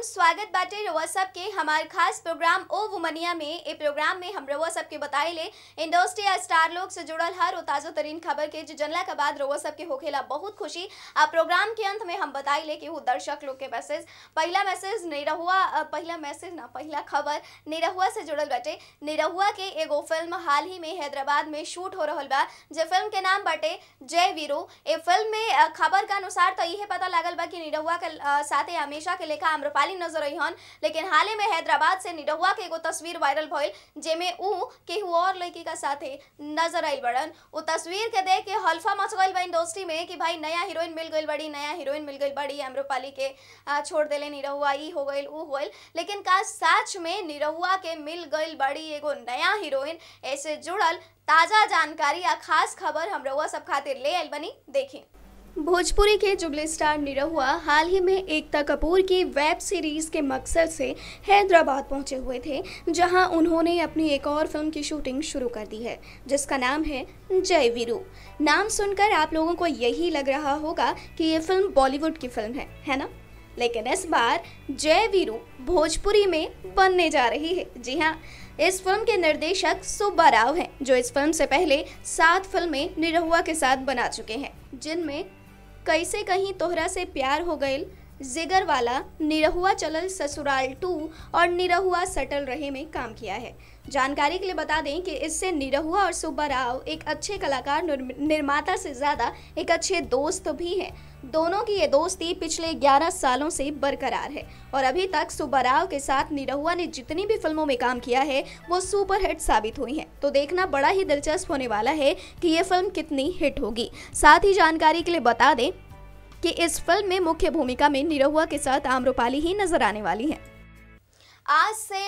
programme स्वागत बाटे रउआ सबके हमार खास प्रोग्राम ओ वुमनिया में ए प्रोग्राम में हम रउआ सबके बताए ले इंडस्ट्री या स्टार लोग से जुड़ल हर वो ताज़ो तरीन खबर के जो जनला के बाद रउआ सबके होखेला बहुत खुशी आ प्रोग्राम के अंत में हम बताए ले कि वो दर्शक लोग के मैसेज पहला मैसेज निरहुआ पहला मैसेज ना पहला खबर निरहुआ से जुड़ल बाटे निरहुआ के एगो फिल्म हाल ही में हैदराबाद में शूट हो रहा बा जे फिल्म के नाम बाटे जय वीरो ए फिल्म में खबर के अनुसार तो यही पता लागल बा कि निरहुआ के साथ हमेशा के लेखा आम्रपाली खाली नजर आई हन लेकिन हाल ही में हैदराबाद से निडहुआ के एगो तस्वीर वायरल भइल जेमे ऊ केहू और लड़की का साथे नजर आई बड़न उ तस्वीर के देख के हल्फा मच गई बा इंडस्ट्री में कि भाई नया हीरोइन मिल गई बड़ी नया हीरोइन मिल गई बड़ी आम्रपाली के छोड़ दिले निरहुआ ई हो गई ऊ हो लेकिन का सच में निरहुआ के मिल गई बड़ी एगो नया हीरोइन ऐसे जुड़ल ताज़ा जानकारी या खास खबर हम रउआ सब खातिर ले आइल बनी देखी भोजपुरी के जुबली स्टार निरहुआ हाल ही में एकता कपूर की वेब सीरीज के मकसद से हैदराबाद पहुंचे हुए थे जहां उन्होंने अपनी एक और फिल्म की शूटिंग शुरू कर दी है जिसका नाम है जय वीरू नाम सुनकर आप लोगों को यही लग रहा होगा कि ये फिल्म बॉलीवुड की फिल्म है है ना लेकिन इस बार जय वीरू भोजपुरी में बनने जा रही है जी हाँ इस फिल्म के निर्देशक सुब्बा राव हैं जो इस फिल्म से पहले सात फिल्में निरहुआ के साथ बना चुके हैं जिनमें कैसे कहीं तोहरा से प्यार हो गए जिगर वाला निरहुआ चलल ससुराल टू और निरहुआ सटल रहे में काम किया है जानकारी के लिए बता दें कि इससे निरहुआ और सुब्बा राव एक अच्छे कलाकार निर्माता से ज़्यादा एक अच्छे दोस्त भी हैं दोनों की ये दोस्ती पिछले 11 सालों से बरकरार है और अभी तक सुब्बा राव के साथ निरहुआ ने जितनी भी फिल्मों में काम किया है वो सुपर हिट साबित हुई हैं तो देखना बड़ा ही दिलचस्प होने वाला है कि ये फिल्म कितनी हिट होगी साथ ही जानकारी के लिए बता दें कि इस फिल्म में मुख्य भूमिका में निरहुआ के साथ आम्रपाली ही नजर आने वाली हैं आज से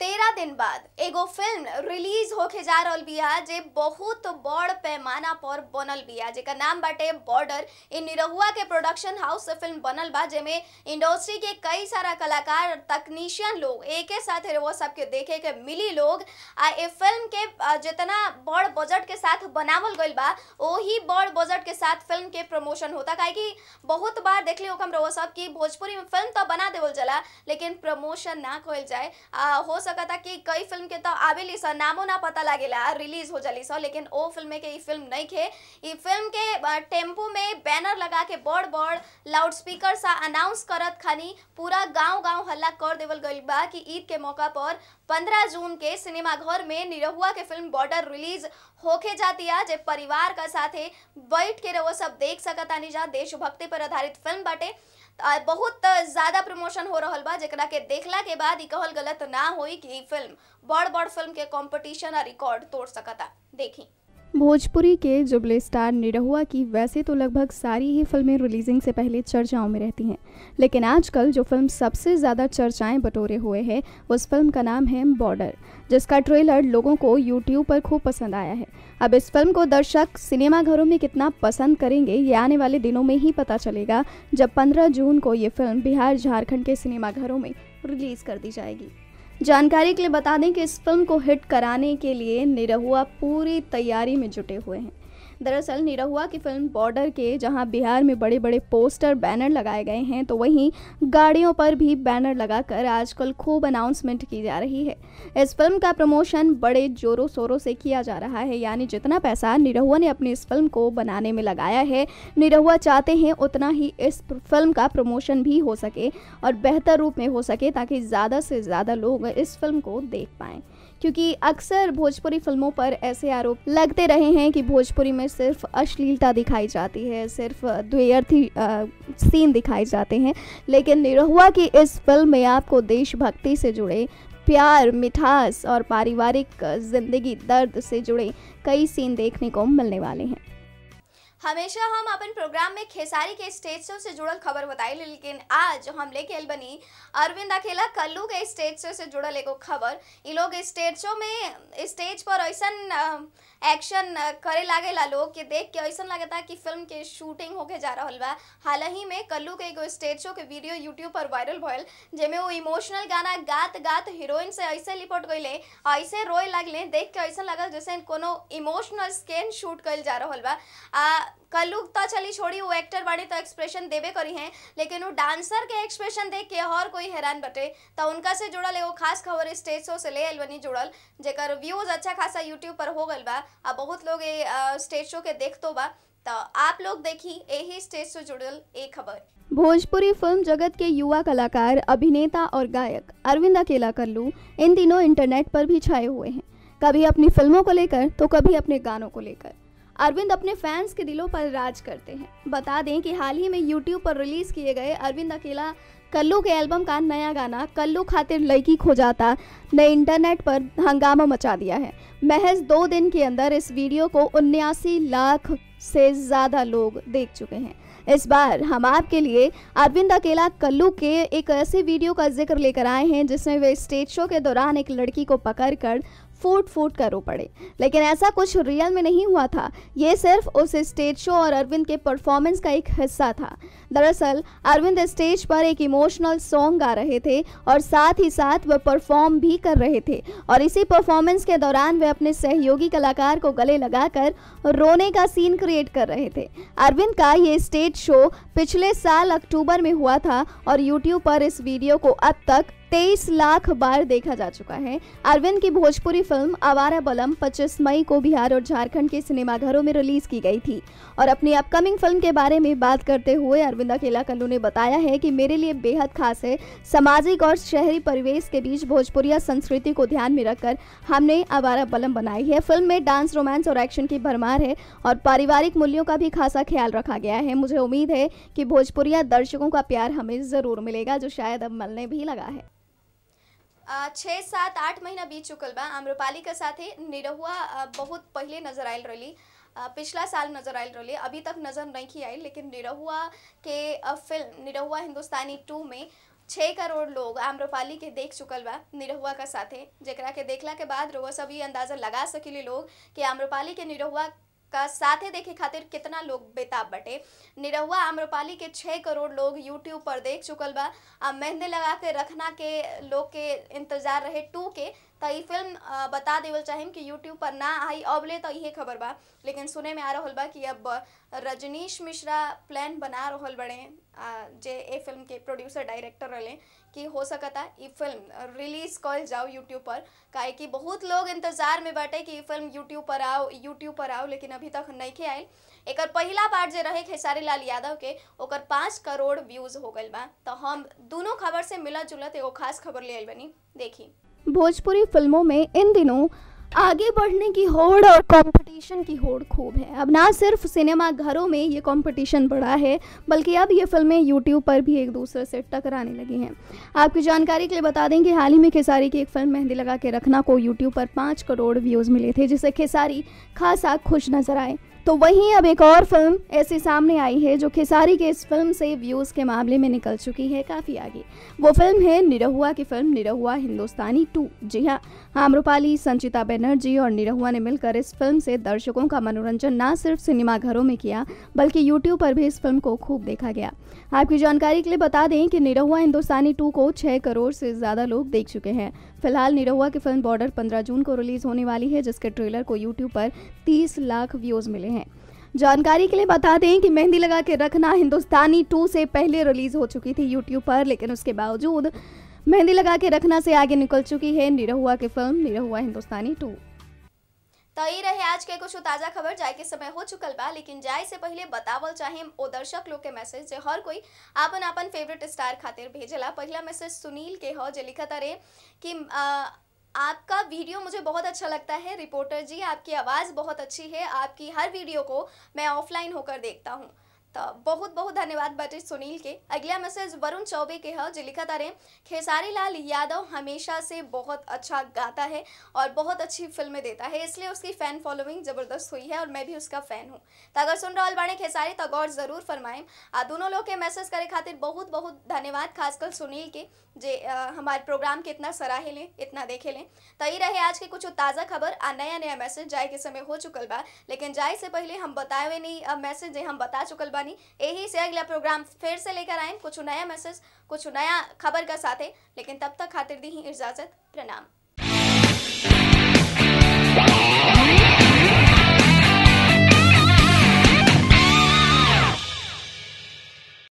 तेरह दिन बाद एगो फिल्म रिलीज होके जा रहा बिया जे बहुत बड़ पैमाना पर बनल बिया जेकर नाम बाटे बॉर्डर इन निरहुआ के प्रोडक्शन हाउस से फिल्म बनल बा जेमे इंडस्ट्री के कई सारा कलाकार तकनीशियन लोग एक साथ वो सबके देखे के मिली लोग आ ए फिल्म के जितना बड़ बजट के साथ बनावल गई बा वही बड़ बजट के साथ फिल्म के प्रमोशन होता कहे कि बहुत बार देख लियो हम रहो सब कि भोजपुरी में फिल्म तो बना देवल जला लेकिन प्रमोशन ना कल जाए आ, हो सकता कि कई फिल्म के तो आवेली स नामों ना पता लागेला रिलीज हो जाली स लेकिन ओ फिल्म के ई फिल्म नहीं खे ई फिल्म के टेम्पो में बैनर लगा के बड़ बड़ लाउड स्पीकर सा अनाउंस करत खानी पूरा गांव गांव हल्ला कर देवल गई बा कि ईद के मौका पर 15 जून के सिनेमाघर में निरहुआ के फिल्म बॉर्डर रिलीज होके जाती है जब परिवार का साथ बैठ के रहो सब देख सकता नहीं जा देशभक्ति पर आधारित फिल्म बाटे बहुत ज़्यादा प्रमोशन हो रहा बा जरा के देखला के बाद गलत ना हो कि फिल्म बड़ बड़ फिल्म के कॉम्पिटिशन रिकॉर्ड तोड़ सकता देखी भोजपुरी के जुबले स्टार निरहुआ की वैसे तो लगभग सारी ही फिल्में रिलीजिंग से पहले चर्चाओं में रहती हैं लेकिन आजकल जो फिल्म सबसे ज़्यादा चर्चाएं बटोरे हुए है उस फिल्म का नाम है बॉर्डर जिसका ट्रेलर लोगों को यूट्यूब पर खूब पसंद आया है अब इस फिल्म को दर्शक सिनेमाघरों में कितना पसंद करेंगे ये आने वाले दिनों में ही पता चलेगा जब पंद्रह जून को ये फिल्म बिहार झारखंड के सिनेमाघरों में रिलीज़ कर दी जाएगी जानकारी के लिए बता दें कि इस फिल्म को हिट कराने के लिए निरहुआ पूरी तैयारी में जुटे हुए हैं दरअसल निरहुआ की फिल्म बॉर्डर के जहां बिहार में बड़े बड़े पोस्टर बैनर लगाए गए हैं तो वहीं गाड़ियों पर भी बैनर लगाकर आजकल खूब अनाउंसमेंट की जा रही है इस फिल्म का प्रमोशन बड़े जोरों शोरों से किया जा रहा है यानी जितना पैसा निरहुआ ने अपनी इस फिल्म को बनाने में लगाया है निरहुआ चाहते हैं उतना ही इस फिल्म का प्रमोशन भी हो सके और बेहतर रूप में हो सके ताकि ज़्यादा से ज़्यादा लोग इस फिल्म को देख पाएँ क्योंकि अक्सर भोजपुरी फिल्मों पर ऐसे आरोप लगते रहे हैं कि भोजपुरी में सिर्फ अश्लीलता दिखाई जाती है सिर्फ द्व्यर्थी सीन दिखाए जाते हैं लेकिन निरहुआ की इस फिल्म में आपको देशभक्ति से जुड़े प्यार मिठास और पारिवारिक जिंदगी दर्द से जुड़े कई सीन देखने को मिलने वाले हैं हमेशा हम अपन प्रोग्राम में खेसारी के स्टेज शो से जुड़ल खबर बताई लेकिन आज हम लेके आयल बनी अरविंद अकेला कल्लू के स्टेज शो से जुड़ल एगो खबर ये लोग स्टेज शो में स्टेज पर ऐसा एक्शन करे ला लोग के देख के ऐसा लगता कि फिल्म के शूटिंग होके जा रहा बा हाल ही में कल्लू के एगो स्टेज शो के वीडियो यूट्यूब पर वायरल भयल जेमे वो इमोशनल गाना गात गात हीरोइन से ऐसे लिपट गई ऐसे रोए लगलें देख के ऐसा लगल जैसे कोनो इमोशनल स्कैन शूट कल जा रहा बा आ कलुक तो चली छोड़ी वो एक्टर बाड़ी तो एक्सप्रेशन देवे करी हैं लेकिन वो डांसर के एक्सप्रेशन देख के और कोई हैरान बटे तो उनका से जुड़ल एगो खास खबर स्टेज शो से ले एलवनी जुड़ल जेकर व्यूज अच्छा खासा यूट्यूब पर हो गल बा आ बहुत लोग ये स्टेज शो के देख तो बा तो आप लोग देखी यही स्टेज से जुड़ल एक खबर भोजपुरी फिल्म जगत के युवा कलाकार अभिनेता और गायक अरविंद अकेला कल्लू इन दिनों इंटरनेट पर भी छाए हुए हैं कभी अपनी फिल्मों को लेकर तो कभी अपने गानों को लेकर अरविंद अपने फैंस के दिलों पर राज करते हैं बता दें कि हाल ही में यूट्यूब पर रिलीज किए गए अरविंद अकेला कल्लू के एल्बम का नया गाना कल्लू खातिर लड़की खो जाता ने इंटरनेट पर हंगामा मचा दिया है महज दो दिन के अंदर इस वीडियो को उन्यासी लाख से ज़्यादा लोग देख चुके हैं इस बार हम आपके लिए अरविंद अकेला कल्लू के एक ऐसे वीडियो का जिक्र लेकर आए हैं जिसमें वे स्टेज शो के दौरान एक लड़की को पकड़कर फूट फूट कर रो पड़े लेकिन ऐसा कुछ रियल में नहीं हुआ था ये सिर्फ उस स्टेज शो और अरविंद के परफॉर्मेंस का एक हिस्सा था दरअसल अरविंद स्टेज पर एक इमोशनल सॉन्ग गा रहे थे और साथ ही साथ वह परफॉर्म भी कर रहे थे और इसी परफॉर्मेंस के दौरान वे अपने सहयोगी कलाकार को गले लगाकर रोने का सीन क्रिएट कर रहे थे अरविंद का ये स्टेज शो पिछले साल अक्टूबर में हुआ था और यूट्यूब पर इस वीडियो को अब तक तेईस लाख बार देखा जा चुका है अरविंद की भोजपुरी फिल्म आवारा बलम 25 मई को बिहार और झारखंड के सिनेमाघरों में रिलीज की गई थी और अपनी अपकमिंग फिल्म के बारे में बात करते हुए अरविंद अकेला कल्लू ने बताया है कि मेरे लिए बेहद खास है सामाजिक और शहरी परिवेश के बीच भोजपुरिया संस्कृति को ध्यान में रखकर हमने आवारा बलम बनाई है फिल्म में डांस रोमांस और एक्शन की भरमार है और पारिवारिक मूल्यों का भी खासा ख्याल रखा गया है मुझे उम्मीद है कि भोजपुरिया दर्शकों का प्यार हमें ज़रूर मिलेगा जो शायद अब मलने भी लगा है छः सात आठ महीना बीत चुकल बा आम्रपाली के साथ निरहुआ बहुत पहले नजर आयल रही पिछला साल नजर आयल रही अभी तक नजर नहीं आई लेकिन निरहुआ के फिल्म निरहुआ हिंदुस्तानी टू में छः करोड़ लोग आम्रपाली के देख चुकल बा निरहुआ का साथे जरा के देखला के बाद वो सब ये अंदाज़ा लगा सकेली लोग कि आम्रपाली के निरहुआ का साथे देखे खातिर कितना लोग बेताब बटे निरहुआ आम्रपाली के छः करोड़ लोग यूट्यूब पर देख चुकल बा मेहंदी लगा के रखना के लोग के इंतजार रहे टू के तो ये फिल्म बता देवल चाहे कि यूट्यूब पर ना आई अबले तो ये खबर बा लेकिन सुने में आ रहा बा कि अब रजनीश मिश्रा प्लान बना रहा बड़े जे ए फिल्म के प्रोड्यूसर डायरेक्टर रहें कि हो सकता ये फिल्म रिलीज कल जाओ यूट्यूब पर काहे कि बहुत लोग इंतजार में बटे कि फिल्म यूट्यूब पर आओ यूट्यूब पर आओ लेकिन अभी तक नहीं के आए एक पहला पार्ट जो रहे खेसारी लाल यादव के ओकर पाँच करोड़ व्यूज हो गल बा तो हम दोनों खबर से मिलत जुलत एगो खास खबर ले आयल बनी देखी भोजपुरी फिल्मों में इन दिनों आगे बढ़ने की होड़ और कंपटीशन की होड़ खूब है अब ना सिर्फ सिनेमा घरों में ये कंपटीशन बढ़ा है बल्कि अब ये फिल्में यूट्यूब पर भी एक दूसरे से टकराने लगी हैं आपकी जानकारी के लिए बता दें कि हाल ही में खेसारी की एक फिल्म मेहंदी लगा के रखना को यूट्यूब पर पाँच करोड़ व्यूज़ मिले थे जिससे खेसारी खासा खुश नजर आए तो वहीं अब एक और फिल्म ऐसी सामने आई है जो खेसारी के इस फिल्म से व्यूज़ के मामले में निकल चुकी है काफ़ी आगे वो फिल्म है निरहुआ की फिल्म निरहुआ हिंदुस्तानी टू जी हाँ आम्रपाली हाँ, रूपाली संचिता बनर्जी और निरहुआ ने मिलकर इस फिल्म से दर्शकों का मनोरंजन ना सिर्फ सिनेमाघरों में किया बल्कि यूट्यूब पर भी इस फिल्म को खूब देखा गया आपकी जानकारी के लिए बता दें कि निरहुआ हिंदुस्तानी टू को छः करोड़ से ज़्यादा लोग देख चुके हैं फिलहाल निरहुआ की फिल्म बॉर्डर 15 जून को रिलीज होने वाली है जिसके ट्रेलर को यूट्यूब पर 30 लाख व्यूज मिले हैं जानकारी के लिए बता दें कि मेहंदी लगा के रखना हिंदुस्तानी टू से पहले रिलीज हो चुकी थी यूट्यूब पर लेकिन उसके बावजूद मेहंदी लगा के रखना से आगे निकल चुकी है निरहुआ की फिल्म निरहुआ हिंदुस्तानी टू तो ये रहे आज के कुछ ताजा खबर जाए के समय हो चुकल बा लेकिन जाए से पहले बतावल चाहे ओ दर्शक लोग के मैसेज जो हर कोई अपन अपन फेवरेट स्टार खातिर भेजला पहला मैसेज सुनील के हो जो लिखा रहे कि आ, आपका वीडियो मुझे बहुत अच्छा लगता है रिपोर्टर जी आपकी आवाज़ बहुत अच्छी है आपकी हर वीडियो को मैं ऑफलाइन होकर देखता हूँ तो बहुत बहुत धन्यवाद बटे सुनील के अगला मैसेज वरुण चौबे के है जो लिखा तारे खेसारी लाल यादव हमेशा से बहुत अच्छा गाता है और बहुत अच्छी फिल्में देता है इसलिए उसकी फ़ैन फॉलोइंग ज़बरदस्त हुई है और मैं भी उसका फ़ैन हूँ तो अगर सुन रहा बाणे खेसारी तो गौर ज़रूर फरमाएं आ दोनों लोग के मैसेज करे खातिर बहुत बहुत धन्यवाद खासकर सुनील के जे हमारे प्रोग्राम के इतना सराहे लें इतना देखे लें तो ये रहे आज के कुछ ताज़ा खबर आ नया नया मैसेज जाए के समय हो चुकल बा लेकिन जाए से पहले हम बताए नहीं मैसेज हम बता चुकल बा बनी यही से अगला प्रोग्राम फिर से लेकर आए कुछ नया मैसेज कुछ नया खबर का साथ है लेकिन तब तक खातिर दी ही इजाज़त प्रणाम